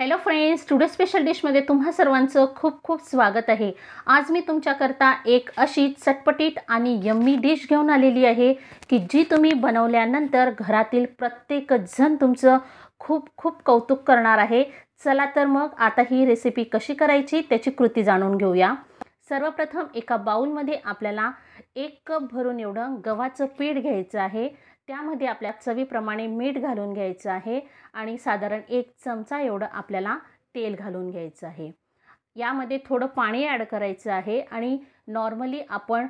hello friends today special डिशमध्ये तुम्हा सर्वांचं खूप खूप स्वागत आहे आज मी तुमच्याकरता एक अशी चटपटीत आणि यम्मी डिश घेऊन आलेली आहे की जी तुम्ही बनवल्यानंतर घरातील प्रत्येकजण तुमचं खूप खूप कौतुक करणार आहे चला तर मग आता ही रेसिपी कशी करायची त्याची कृती जाणून घेऊया सर्वप्रथम एका बाऊलमध्ये आपल्याला एक कप भरून एवढं गव्हाचं पीठ घ्यायचं आहे त्यामध्ये आपल्या चवीप्रमाणे मीठ घालून घ्यायचं आहे आणि साधारण एक चमचा एवढं आपल्याला तेल घालून घ्यायचं आहे यामध्ये थोडं पाणी ॲड करायचं आहे आणि नॉर्मली आपण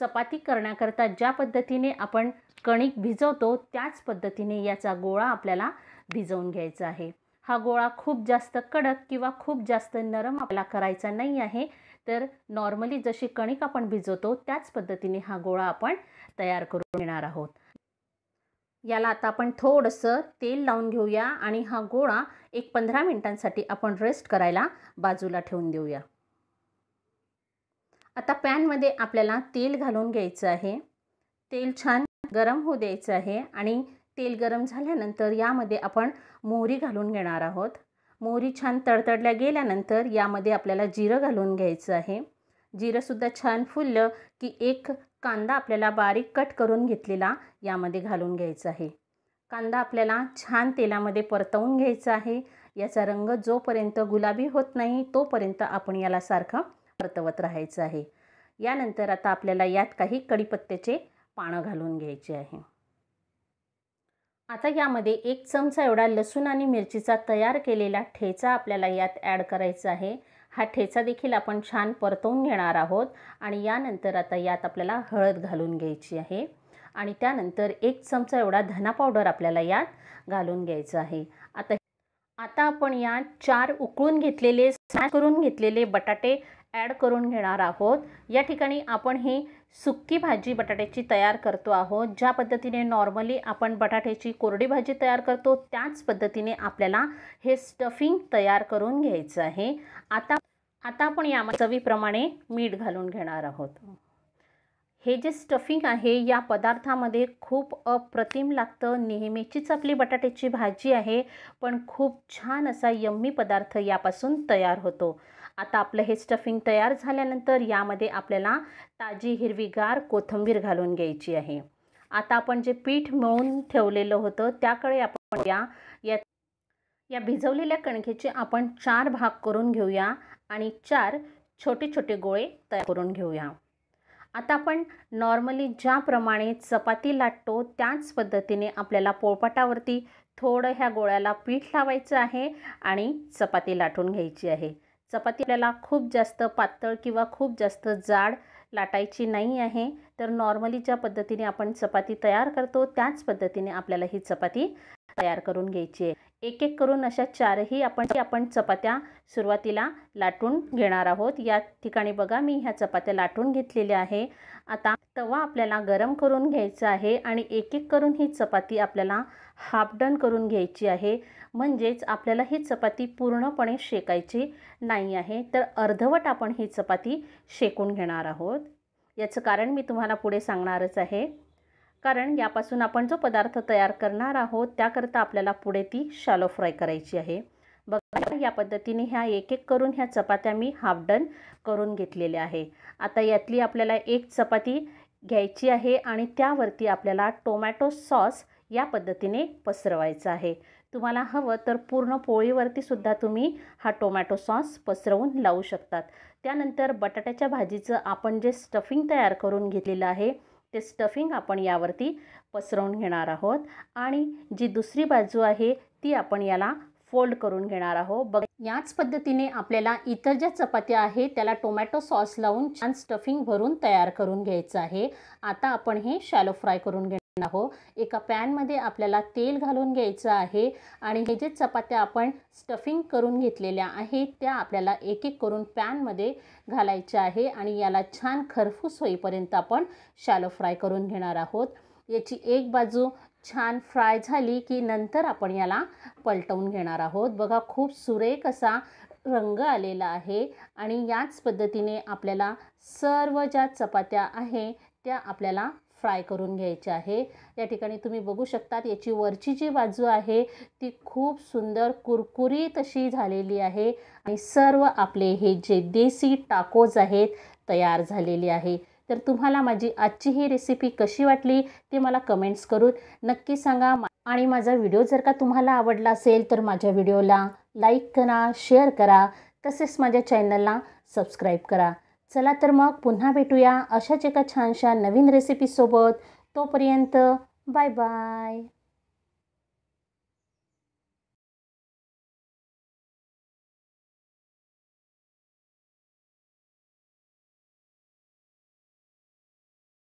चपाती करण्याकरता ज्या पद्धतीने आपण कणिक भिजवतो त्याच पद्धतीने याचा गोळा आपल्याला भिजवून घ्यायचा आहे हा गोळा खूप जास्त कडक किंवा खूप जास्त नरम आपल्याला करायचा नाही आहे तर नॉर्मली जशी कणिक आपण भिजवतो त्याच पद्धतीने हा गोळा आपण तयार करून घेणार आहोत याला आता आपण थोडंसं तेल लावून घेऊया आणि हा गोळा एक पंधरा मिनटांसाठी आपण रेस्ट करायला बाजूला ठेवून देऊया आता पॅनमध्ये आपल्याला तेल घालून घ्यायचं आहे तेल छान गरम होऊ द्यायचं आहे आणि तेल गरम झाल्यानंतर यामध्ये आपण मोहरी घालून घेणार आहोत मोहरी छान तडतडल्या गेल्यानंतर यामध्ये आपल्याला जिरं घालून घ्यायचं आहे जिरंसुद्धा छान फुललं की एक कांदा आपल्याला बारीक कट करून घेतलेला यामध्ये घालून घ्यायचा आहे कांदा आपल्याला छान तेलामध्ये परतवून घ्यायचा आहे याचा रंग जोपर्यंत गुलाबी होत नाही तोपर्यंत आपण याला सारखं परतवत राहायचं आहे यानंतर आता आपल्याला यात काही कडीपत्त्याचे पानं घालून घ्यायचे आहे आता यामध्ये एक चमचा एवढा लसूण आणि मिरचीचा तयार केलेला ठेचा आपल्याला यात ॲड करायचा आहे हा ठेचा देखील आपण छान परतवून घेणार आहोत आणि यानंतर आता यात आपल्याला हळद घालून घ्यायची आहे आणि त्यानंतर एक चमचा एवढा धना पावडर आपल्याला यात घालून घ्यायचा आहे आता आता आपण यात चार उकळून घेतलेले स्मॅश करून घेतलेले बटाटे ॲड करून घेणार आहोत या ठिकाणी आपण ही सुक्की भाजी बटाट्याची तयार करतो आहोत ज्या पद्धतीने नॉर्मली आपण बटाट्याची कोरडी भाजी तयार करतो त्याच पद्धतीने आपल्याला हे स्टफिंग तयार करून घ्यायचं आहे आता आता आपण या चवीप्रमाणे मीठ घालून घेणार आहोत हे जे स्टफिंग आहे या पदार्थामध्ये खूप अप्रतिम लागतं नेहमीचीच आपली बटाट्याची भाजी आहे पण खूप छान असा यम्मी पदार्थ यापासून तयार होतो आता आपलं हे स्टफिंग तयार झाल्यानंतर यामध्ये आपल्याला ताजी हिरवीगार कोथंबीर घालून घ्यायची आहे आता आपण जे पीठ मळून ठेवलेलं होतं त्याकडे आपण या या भिजवलेल्या कणकेचे आपण चार भाग करून घेऊया आणि चार छोटे छोटे गोळे तयार करून घेऊया आता आपण नॉर्मली ज्याप्रमाणे चपाती लाटतो त्याच पद्धतीने आपल्याला पोळपाटावरती थोडं ह्या गोळ्याला पीठ लावायचं आहे आणि चपाती लाटून घ्यायची आहे चपाती आपल्याला खूप जास्त पातळ किंवा खूप जास्त जाड लाटायची नाही आहे तर नॉर्मली ज्या पद्धतीने आपण चपाती तयार करतो त्याच पद्धतीने आपल्याला ही चपाती तयार करून घ्यायची आहे एक एक करून अशा चारही आपण आपण चपात्या सुरुवातीला लाटून घेणार आहोत या ठिकाणी बघा मी ह्या चपात्या लाटून घेतलेल्या आहे आता तवा आपल्याला गरम करून घ्यायचा आहे आणि एक एक करून ही चपाती आपल्याला हाफ डन करून घ्यायची आहे म्हणजेच आपल्याला ही चपाती पूर्णपणे शेकायची नाही आहे तर अर्धवट आपण ही चपाती शेकून घेणार आहोत याचं कारण मी तुम्हाला पुढे सांगणारच आहे कारण यापासून आपण जो पदार्थ तयार करणार आहोत त्याकरता आपल्याला पुढे ती शालो फ्राय करायची आहे बघा या पद्धतीने ह्या एक एक करून ह्या चपात्या मी हाफ डन करून घेतलेल्या आहे आता यातली आपल्याला एक चपाती घ्यायची आहे आणि त्यावरती आपल्याला टोमॅटो सॉस या पद्धतीने पसरवायचा आहे तुम्हाला हवं तर पूर्ण पोळीवरतीसुद्धा तुम्ही हा टोमॅटो सॉस पसरवून लावू शकतात त्यानंतर बटाट्याच्या भाजीचं आपण जे स्टफिंग तयार करून घेतलेलं आहे ते स्टफिंग आपण यावरती पसरवून घेणार आहोत आणि जी दुसरी बाजू आहे ती आपण याला फोल्ड करून घेणार आहोत बघ याच पद्धतीने आपल्याला इतर ज्या चपात्या आहे त्याला टोमॅटो सॉस लावून छान स्टफिंग भरून तयार करून घ्यायचं आहे आता आपण हे शॅलो फ्राय करून घे हो एका पॅनमध्ये आपल्याला तेल घालून घ्यायचं आहे आणि हे जे चपात्या आपण स्टफिंग करून घेतलेल्या आहेत त्या आपल्याला एक एक करून पॅनमध्ये घालायच्या आहे आणि याला छान खरफूस होईपर्यंत आपण शॅलो फ्राय करून घेणार आहोत याची एक बाजू छान फ्राय झाली की नंतर आपण याला पलटवून घेणार आहोत बघा खूप सुरेख असा रंग आलेला आहे आणि याच पद्धतीने आपल्याला सर्व ज्या चपात्या आहे त्या आपल्याला फ्राय करून घ्यायचे आहे या ठिकाणी तुम्ही बघू शकता याची वरची जी बाजू आहे ती खूप सुंदर कुरकुरीत अशी झालेली आहे आणि सर्व आपले हे जे देसी टाकोज आहेत तयार झालेली आहे तर तुम्हाला माझी आजची ही रेसिपी कशी वाटली ते मला कमेंट्स करून नक्की सांगा आणि माझा व्हिडिओ जर का तुम्हाला आवडला असेल तर माझ्या व्हिडिओला लाईक करा शेअर करा तसेच माझ्या चॅनलला सबस्क्राईब करा चला तर मग पुन्हा भेटूया अशाच एका छानशा नवीन रेसिपीसोबत तोपर्यंत बाय बाय